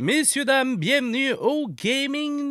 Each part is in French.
Messieurs, dames, bienvenue au Gaming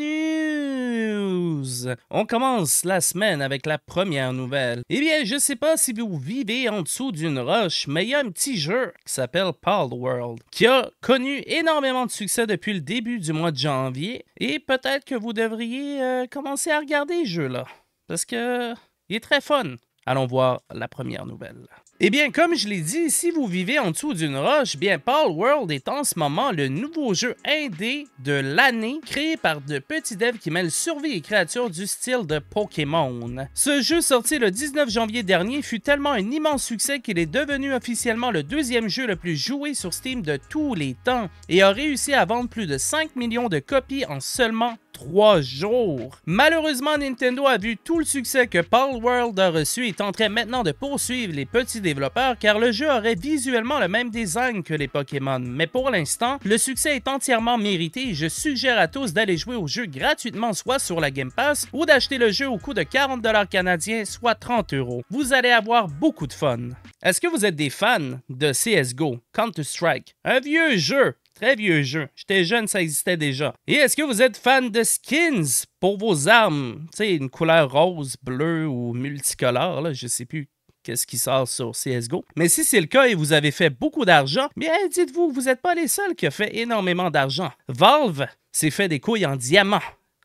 News! On commence la semaine avec la première nouvelle. Eh bien, je sais pas si vous vivez en dessous d'une roche, mais il y a un petit jeu qui s'appelle World, qui a connu énormément de succès depuis le début du mois de janvier, et peut-être que vous devriez euh, commencer à regarder ce jeu-là, parce que il est très fun. Allons voir la première nouvelle. Eh bien, comme je l'ai dit, si vous vivez en dessous d'une roche, eh bien Paul World est en ce moment le nouveau jeu indé de l'année créé par de petits devs qui mêlent survie et créatures du style de Pokémon. Ce jeu sorti le 19 janvier dernier fut tellement un immense succès qu'il est devenu officiellement le deuxième jeu le plus joué sur Steam de tous les temps et a réussi à vendre plus de 5 millions de copies en seulement trois jours. Malheureusement, Nintendo a vu tout le succès que Paul World a reçu et tenterait maintenant de poursuivre les petits développeurs car le jeu aurait visuellement le même design que les Pokémon. Mais pour l'instant, le succès est entièrement mérité et je suggère à tous d'aller jouer au jeu gratuitement soit sur la Game Pass ou d'acheter le jeu au coût de 40 canadiens, soit 30 euros. Vous allez avoir beaucoup de fun. Est-ce que vous êtes des fans de CSGO, Counter-Strike, un vieux jeu Très vieux jeu. J'étais jeune, ça existait déjà. Et est-ce que vous êtes fan de skins pour vos armes? Tu sais, une couleur rose, bleue ou multicolore, là, je sais plus qu'est-ce qui sort sur CSGO. Mais si c'est le cas et vous avez fait beaucoup d'argent, bien dites-vous, vous n'êtes pas les seuls qui a fait énormément d'argent. Valve s'est fait des couilles en diamant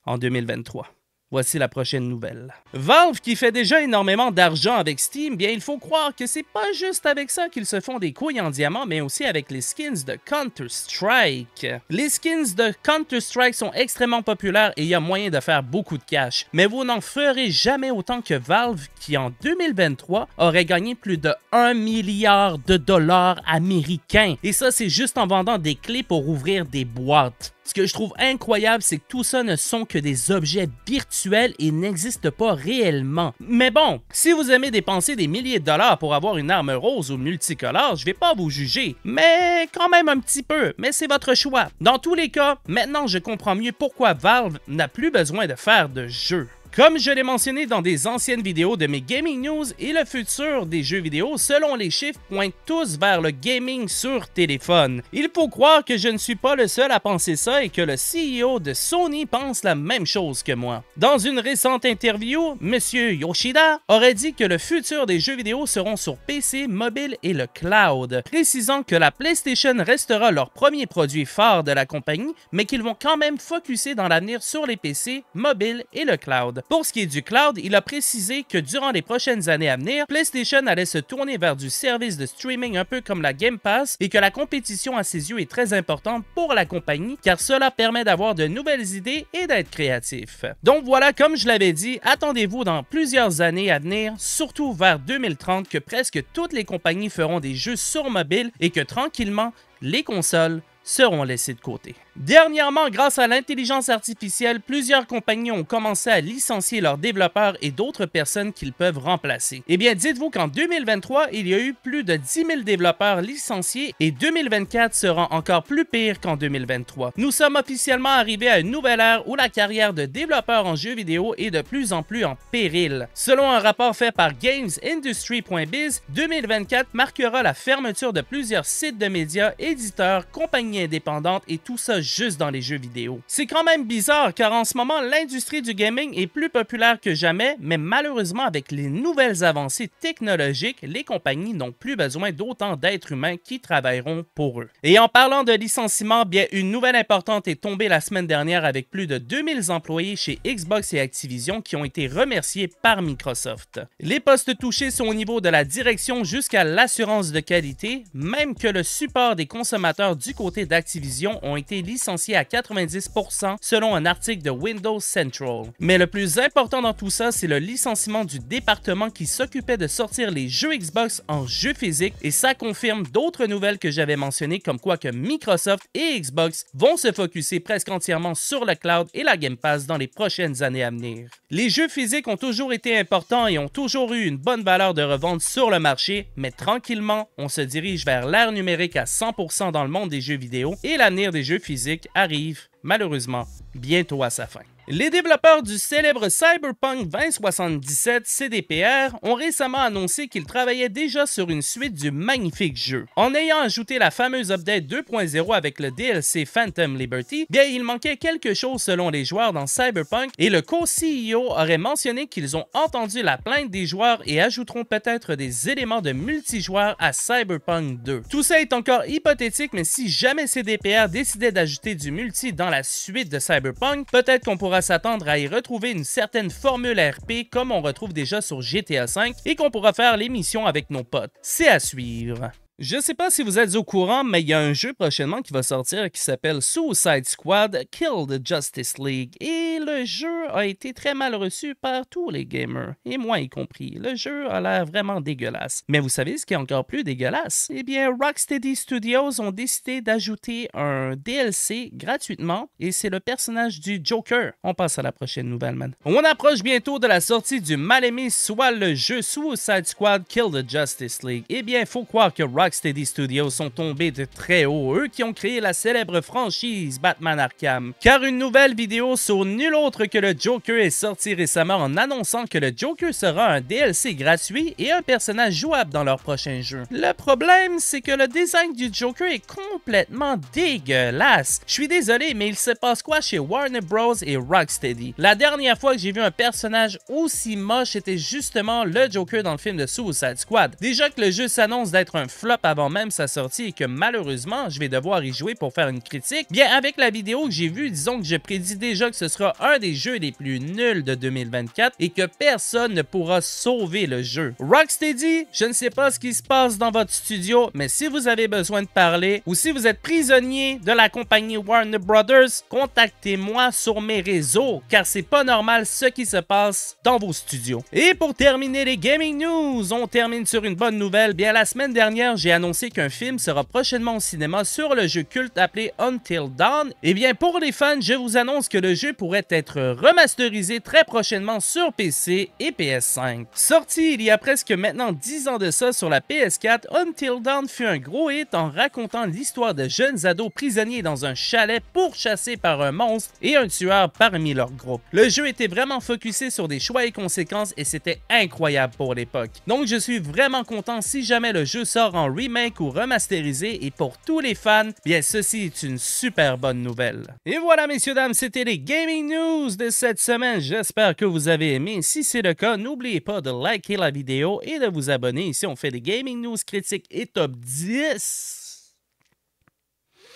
en 2023. Voici la prochaine nouvelle. Valve, qui fait déjà énormément d'argent avec Steam, bien il faut croire que c'est pas juste avec ça qu'ils se font des couilles en diamant, mais aussi avec les skins de Counter-Strike. Les skins de Counter-Strike sont extrêmement populaires et il y a moyen de faire beaucoup de cash, mais vous n'en ferez jamais autant que Valve, qui en 2023 aurait gagné plus de 1 milliard de dollars américains. Et ça, c'est juste en vendant des clés pour ouvrir des boîtes. Ce que je trouve incroyable, c'est que tout ça ne sont que des objets virtuels et n'existent pas réellement. Mais bon, si vous aimez dépenser des milliers de dollars pour avoir une arme rose ou multicolore, je vais pas vous juger, mais quand même un petit peu, mais c'est votre choix. Dans tous les cas, maintenant je comprends mieux pourquoi Valve n'a plus besoin de faire de jeux. Comme je l'ai mentionné dans des anciennes vidéos de mes gaming news et le futur des jeux vidéo, selon les chiffres, pointe tous vers le gaming sur téléphone. Il faut croire que je ne suis pas le seul à penser ça et que le CEO de Sony pense la même chose que moi. Dans une récente interview, Monsieur Yoshida aurait dit que le futur des jeux vidéo seront sur PC, mobile et le cloud, précisant que la PlayStation restera leur premier produit phare de la compagnie, mais qu'ils vont quand même focuser dans l'avenir sur les PC, mobile et le cloud. Pour ce qui est du cloud, il a précisé que durant les prochaines années à venir, PlayStation allait se tourner vers du service de streaming un peu comme la Game Pass et que la compétition à ses yeux est très importante pour la compagnie car cela permet d'avoir de nouvelles idées et d'être créatif. Donc voilà, comme je l'avais dit, attendez-vous dans plusieurs années à venir, surtout vers 2030, que presque toutes les compagnies feront des jeux sur mobile et que tranquillement, les consoles seront laissés de côté. Dernièrement, grâce à l'intelligence artificielle, plusieurs compagnies ont commencé à licencier leurs développeurs et d'autres personnes qu'ils peuvent remplacer. Eh bien, dites-vous qu'en 2023, il y a eu plus de 10 000 développeurs licenciés et 2024 sera encore plus pire qu'en 2023. Nous sommes officiellement arrivés à une nouvelle ère où la carrière de développeur en jeux vidéo est de plus en plus en péril. Selon un rapport fait par GamesIndustry.biz, 2024 marquera la fermeture de plusieurs sites de médias, éditeurs, compagnies indépendante et tout ça juste dans les jeux vidéo. C'est quand même bizarre car en ce moment l'industrie du gaming est plus populaire que jamais, mais malheureusement avec les nouvelles avancées technologiques, les compagnies n'ont plus besoin d'autant d'êtres humains qui travailleront pour eux. Et en parlant de licenciement, bien une nouvelle importante est tombée la semaine dernière avec plus de 2000 employés chez Xbox et Activision qui ont été remerciés par Microsoft. Les postes touchés sont au niveau de la direction jusqu'à l'assurance de qualité, même que le support des consommateurs du côté d'Activision ont été licenciés à 90% selon un article de Windows Central. Mais le plus important dans tout ça, c'est le licenciement du département qui s'occupait de sortir les jeux Xbox en jeux physiques et ça confirme d'autres nouvelles que j'avais mentionnées comme quoi que Microsoft et Xbox vont se focuser presque entièrement sur le cloud et la Game Pass dans les prochaines années à venir. Les jeux physiques ont toujours été importants et ont toujours eu une bonne valeur de revente sur le marché, mais tranquillement, on se dirige vers l'ère numérique à 100% dans le monde des jeux vidéo et l'avenir des jeux physiques arrive malheureusement bientôt à sa fin. Les développeurs du célèbre Cyberpunk 2077 CDPR ont récemment annoncé qu'ils travaillaient déjà sur une suite du magnifique jeu. En ayant ajouté la fameuse update 2.0 avec le DLC Phantom Liberty, bien il manquait quelque chose selon les joueurs dans Cyberpunk et le co-CEO aurait mentionné qu'ils ont entendu la plainte des joueurs et ajouteront peut-être des éléments de multijoueur à Cyberpunk 2. Tout ça est encore hypothétique mais si jamais CDPR décidait d'ajouter du multi dans la suite de Cyberpunk, peut-être qu'on pourra s'attendre à y retrouver une certaine formule RP comme on retrouve déjà sur GTA V et qu'on pourra faire l'émission avec nos potes. C'est à suivre. Je sais pas si vous êtes au courant, mais il y a un jeu prochainement qui va sortir qui s'appelle Suicide Squad Kill the Justice League. Et le jeu a été très mal reçu par tous les gamers, et moi y compris. Le jeu a l'air vraiment dégueulasse. Mais vous savez ce qui est encore plus dégueulasse? Eh bien, Rocksteady Studios ont décidé d'ajouter un DLC gratuitement, et c'est le personnage du Joker. On passe à la prochaine nouvelle, man. On approche bientôt de la sortie du mal-aimé soit le jeu Suicide Squad Kill the Justice League. Eh bien, faut croire que Rocksteady Studios sont tombés de très haut, eux qui ont créé la célèbre franchise Batman Arkham. Car une nouvelle vidéo sur nul l'autre que le Joker est sorti récemment en annonçant que le Joker sera un DLC gratuit et un personnage jouable dans leur prochain jeu. Le problème, c'est que le design du Joker est complètement dégueulasse. Je suis désolé, mais il se passe quoi chez Warner Bros et Rocksteady? La dernière fois que j'ai vu un personnage aussi moche c'était justement le Joker dans le film de Suicide Squad. Déjà que le jeu s'annonce d'être un flop avant même sa sortie et que malheureusement, je vais devoir y jouer pour faire une critique, bien avec la vidéo que j'ai vue, disons que je prédis déjà que ce sera un des jeux les plus nuls de 2024 et que personne ne pourra sauver le jeu. Rocksteady, je ne sais pas ce qui se passe dans votre studio, mais si vous avez besoin de parler ou si vous êtes prisonnier de la compagnie Warner Brothers, contactez-moi sur mes réseaux car c'est pas normal ce qui se passe dans vos studios. Et pour terminer les gaming news, on termine sur une bonne nouvelle. Bien la semaine dernière, j'ai annoncé qu'un film sera prochainement au cinéma sur le jeu culte appelé Until Dawn. Et eh bien pour les fans, je vous annonce que le jeu pourrait être être remasterisé très prochainement sur PC et PS5. Sorti il y a presque maintenant 10 ans de ça sur la PS4, Until Dawn fut un gros hit en racontant l'histoire de jeunes ados prisonniers dans un chalet pourchassés par un monstre et un tueur parmi leur groupe. Le jeu était vraiment focusé sur des choix et conséquences et c'était incroyable pour l'époque. Donc je suis vraiment content si jamais le jeu sort en remake ou remasterisé et pour tous les fans, bien ceci est une super bonne nouvelle. Et voilà messieurs dames, c'était les Gaming News de cette semaine. J'espère que vous avez aimé. Si c'est le cas, n'oubliez pas de liker la vidéo et de vous abonner. Ici, on fait des gaming news critiques et top 10.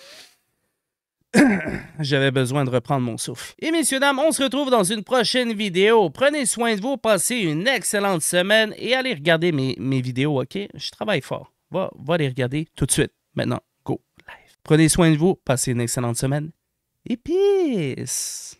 J'avais besoin de reprendre mon souffle. Et messieurs, dames, on se retrouve dans une prochaine vidéo. Prenez soin de vous, passez une excellente semaine et allez regarder mes, mes vidéos, OK? Je travaille fort. Va, va les regarder tout de suite, maintenant. Go, live. Prenez soin de vous, passez une excellente semaine et peace.